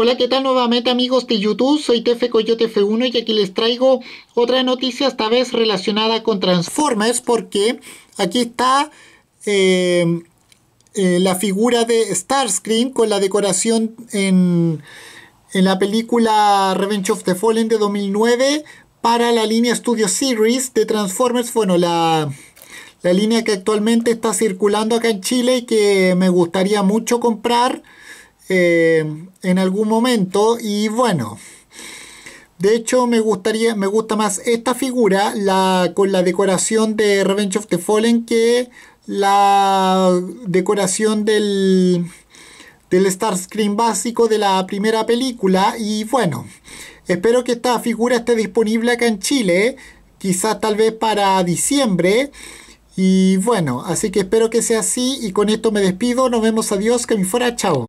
Hola, ¿qué tal nuevamente amigos de YouTube? Soy Tefe Coyote F1 y aquí les traigo otra noticia, esta vez relacionada con Transformers, porque aquí está em, eh, la figura de Starscream con la decoración en, la película Revenge of the Fallen de 2009 para la línea Studio Series de Transformers, bueno, la, la línea que actualmente está circulando acá en Chile y que me gustaría mucho comprar. Eh, en algún momento y bueno de hecho me gustaría me gusta más esta figura la, con la decoración de Revenge of the Fallen que la decoración del del Starscream básico de la primera película y bueno espero que esta figura esté disponible acá en Chile quizás tal vez para diciembre y bueno, así que espero que sea así y con esto me despido. Nos vemos, adiós, que me fuera, chao.